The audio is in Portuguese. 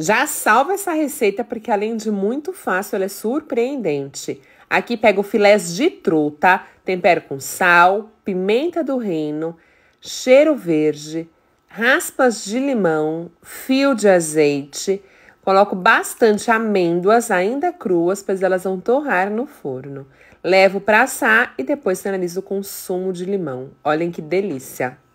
Já salva essa receita porque além de muito fácil, ela é surpreendente. Aqui pego filés de truta, tempero com sal, pimenta do reino, cheiro verde, raspas de limão, fio de azeite. Coloco bastante amêndoas ainda cruas, pois elas vão torrar no forno. Levo para assar e depois finalizo com sumo de limão. Olhem que delícia!